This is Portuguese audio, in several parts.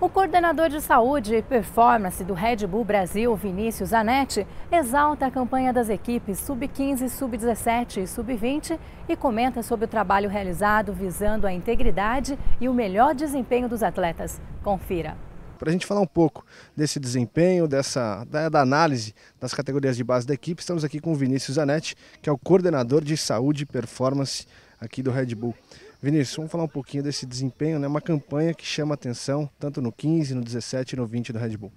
O coordenador de saúde e performance do Red Bull Brasil, Vinícius Zanetti, exalta a campanha das equipes Sub-15, Sub-17 e Sub-20 e comenta sobre o trabalho realizado visando a integridade e o melhor desempenho dos atletas. Confira. Para a gente falar um pouco desse desempenho, dessa, da, da, análise das categorias de base da equipe, estamos aqui com o Vinícius Zanetti, que é o coordenador de saúde e performance aqui do Red Bull. Vinícius, vamos falar um pouquinho desse desempenho, né? Uma campanha que chama atenção, tanto no 15, no 17 e no 20 do Red Bull.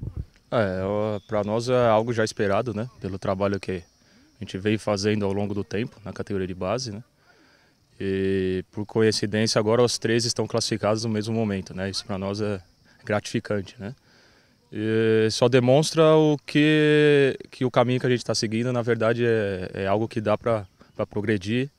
É, é para nós é algo já esperado, né? Pelo trabalho que a gente veio fazendo ao longo do tempo na categoria de base, né? E por coincidência agora os três estão classificados no mesmo momento, né? Isso para nós é gratificante, né? E só demonstra o que que o caminho que a gente está seguindo, na verdade, é, é algo que dá para progredir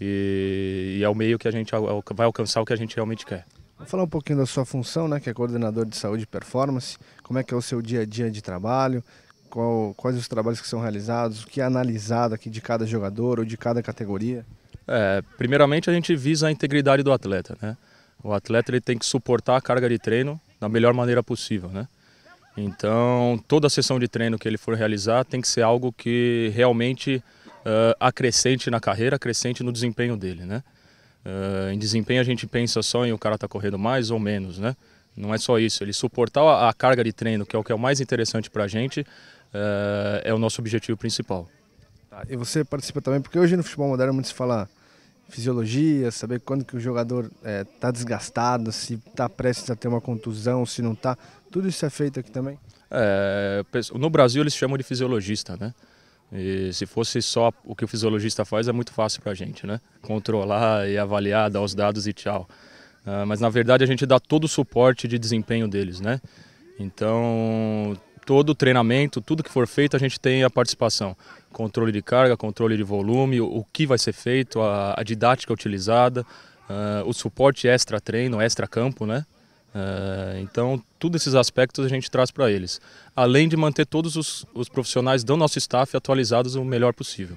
e e é o meio que a gente vai alcançar o que a gente realmente quer. Vou falar um pouquinho da sua função, né, que é coordenador de saúde e performance. Como é que é o seu dia a dia de trabalho? Qual, quais os trabalhos que são realizados? O que é analisado aqui de cada jogador ou de cada categoria? É, primeiramente, a gente visa a integridade do atleta, né? O atleta ele tem que suportar a carga de treino da melhor maneira possível, né? Então, toda a sessão de treino que ele for realizar tem que ser algo que realmente uh, acrescente na carreira, acrescente no desempenho dele, né? Uh, em desempenho a gente pensa só em o cara tá correndo mais ou menos, né? Não é só isso, ele suportar a carga de treino, que é o que é o mais interessante para a gente, uh, é o nosso objetivo principal. Tá, e você participa também, porque hoje no futebol moderno muito se fala fisiologia, saber quando que o jogador está eh, é, desgastado, se está prestes a ter uma contusão, se não está, tudo isso é feito aqui também? É, no Brasil eles chamam de fisiologista, né? E se fosse só o que o fisiologista faz, é muito fácil para a gente, né? Controlar e avaliar, dar os dados e tchau. Uh, mas na verdade a gente dá todo o suporte de desempenho deles, né? Então, todo o treinamento, tudo que for feito, a gente tem a participação. Controle de carga, controle de volume, o que vai ser feito, a, a didática utilizada, uh, o suporte extra-treino, extra-campo, né? Ah, então, todos esses aspectos a gente traz para eles, além de manter todos os, os profissionais do nosso staff atualizados o melhor possível.